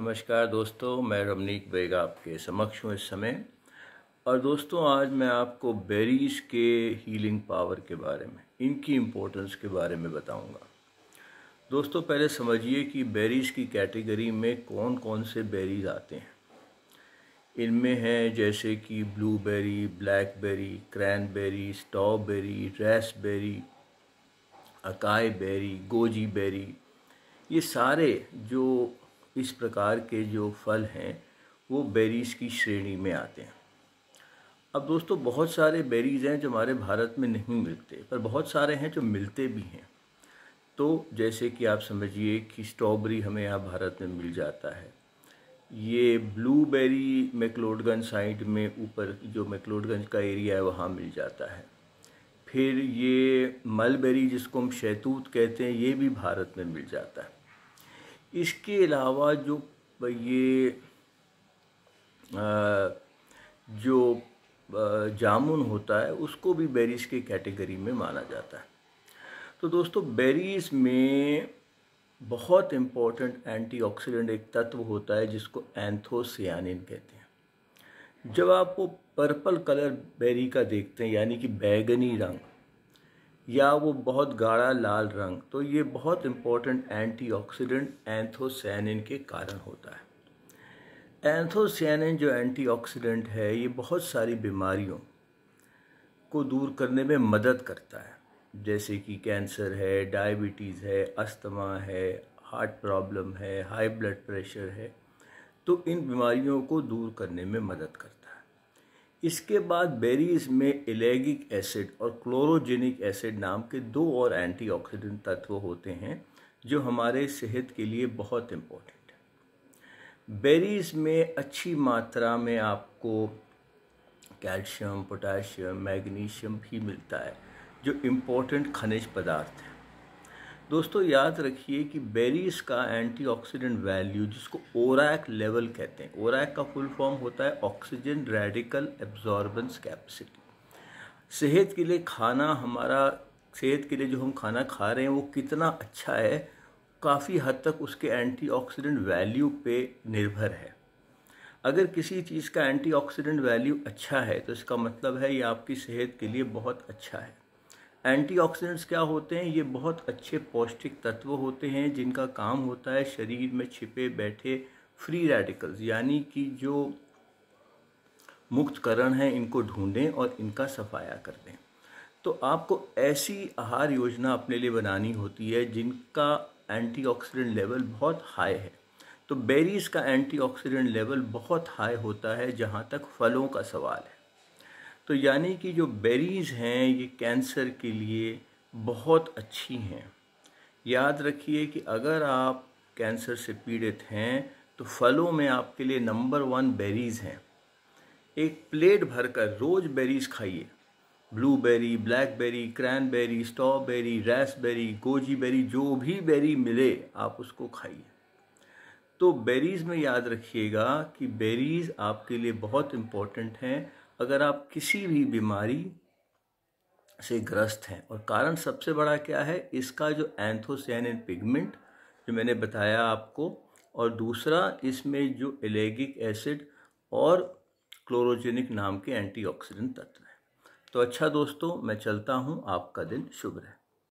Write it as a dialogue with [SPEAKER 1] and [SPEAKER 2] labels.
[SPEAKER 1] नमस्कार दोस्तों मैं रमनीक बेग आपके समक्ष हूँ इस समय और दोस्तों आज मैं आपको बेरीज के हीलिंग पावर के बारे में इनकी इम्पोर्टेंस के बारे में बताऊंगा दोस्तों पहले समझिए कि बेरीज की कैटेगरी में कौन कौन से बेरीज आते हैं इनमें हैं जैसे कि blueberry blackberry cranberry strawberry raspberry acai berry goji berry ये सारे जो इस प्रकार के जो फल हैं वो बेरीज की श्रेणी में आते हैं अब दोस्तों बहुत सारे बेरीज हैं जो हमारे भारत में नहीं मिलते पर बहुत सारे हैं जो मिलते भी हैं तो जैसे कि आप समझिए कि स्ट्रॉबेरी हमें यहाँ भारत में मिल जाता है ये ब्लूबेरी मैकलोडगंज साइड में ऊपर जो मैकलोडगंज का एरिया है वहाँ मिल जाता है फिर ये मलबेरी जिसको हम शैतूत कहते हैं ये भी भारत में मिल जाता है इसके अलावा जो ये जो जामुन होता है उसको भी बेरीज के कैटेगरी में माना जाता है तो दोस्तों बेरीज में बहुत इम्पोर्टेंट एंटीऑक्सीडेंट एक तत्व होता है जिसको एंथोसियानिन कहते हैं जब आप वो पर्पल कलर बेरी का देखते हैं यानी कि बैगनी रंग या वो बहुत गाढ़ा लाल रंग तो ये बहुत इम्पोर्टेंट एंटीऑक्सीडेंट एंथोसैनिन के कारण होता है एंथोसैनिन जो एंटीऑक्सीडेंट है ये बहुत सारी बीमारियों को दूर करने में मदद करता है जैसे कि कैंसर है डायबिटीज़ है अस्थमा है हार्ट प्रॉब्लम है हाई ब्लड प्रेशर है तो इन बीमारियों को दूर करने में मदद करता है इसके बाद बेरीज में एलेगिक एसिड और क्लोरोजेनिक एसिड नाम के दो और एंटीऑक्सीडेंट तत्व होते हैं जो हमारे सेहत के लिए बहुत इम्पोर्टेंट है बेरीज में अच्छी मात्रा में आपको कैल्शियम पोटाशियम मैग्नीशियम भी मिलता है जो इम्पोर्टेंट खनिज पदार्थ हैं दोस्तों याद रखिए कि बेरीज का एंटीऑक्सीडेंट वैल्यू जिसको ओरैक लेवल कहते हैं ओरैक का फुल फॉर्म होता है ऑक्सीजन रेडिकल एब्जॉर्बेंस कैपेसिटी सेहत के लिए खाना हमारा सेहत के लिए जो हम खाना खा रहे हैं वो कितना अच्छा है काफ़ी हद तक उसके एंटीऑक्सीडेंट वैल्यू पे निर्भर है अगर किसी चीज़ का एंटीऑक्सीडेंट वैल्यू अच्छा है तो इसका मतलब है ये आपकी सेहत के लिए बहुत अच्छा है एंटीऑक्सीडेंट्स क्या होते हैं ये बहुत अच्छे पौष्टिक तत्व होते हैं जिनका काम होता है शरीर में छिपे बैठे फ्री रेडिकल्स यानी कि जो मुक्तकरण हैं है इनको ढूंढें और इनका सफाया कर दें तो आपको ऐसी आहार योजना अपने लिए बनानी होती है जिनका एंटीऑक्सीडेंट लेवल बहुत हाई है तो बेरीज़ का एंटीऑक्सीडेंट लेवल बहुत हाई होता है जहाँ तक फलों का सवाल है तो यानी कि जो बेरीज़ हैं ये कैंसर के लिए बहुत अच्छी हैं याद रखिए कि अगर आप कैंसर से पीड़ित हैं तो फलों में आपके लिए नंबर वन बेरीज़ हैं एक प्लेट भरकर रोज़ बेरीज़ खाइए blueberry blackberry cranberry strawberry raspberry goji berry जो भी बेरी मिले आप उसको खाइए तो बेरीज़ में याद रखिएगा कि बेरीज़ आपके लिए बहुत इम्पॉर्टेंट हैं अगर आप किसी भी बीमारी से ग्रस्त हैं और कारण सबसे बड़ा क्या है इसका जो एंथोसैन पिगमेंट जो मैंने बताया आपको और दूसरा इसमें जो एलेगिक एसिड और क्लोरोजेनिक नाम के एंटीऑक्सीडेंट तत्व हैं तो अच्छा दोस्तों मैं चलता हूँ आपका दिन शुभ रहे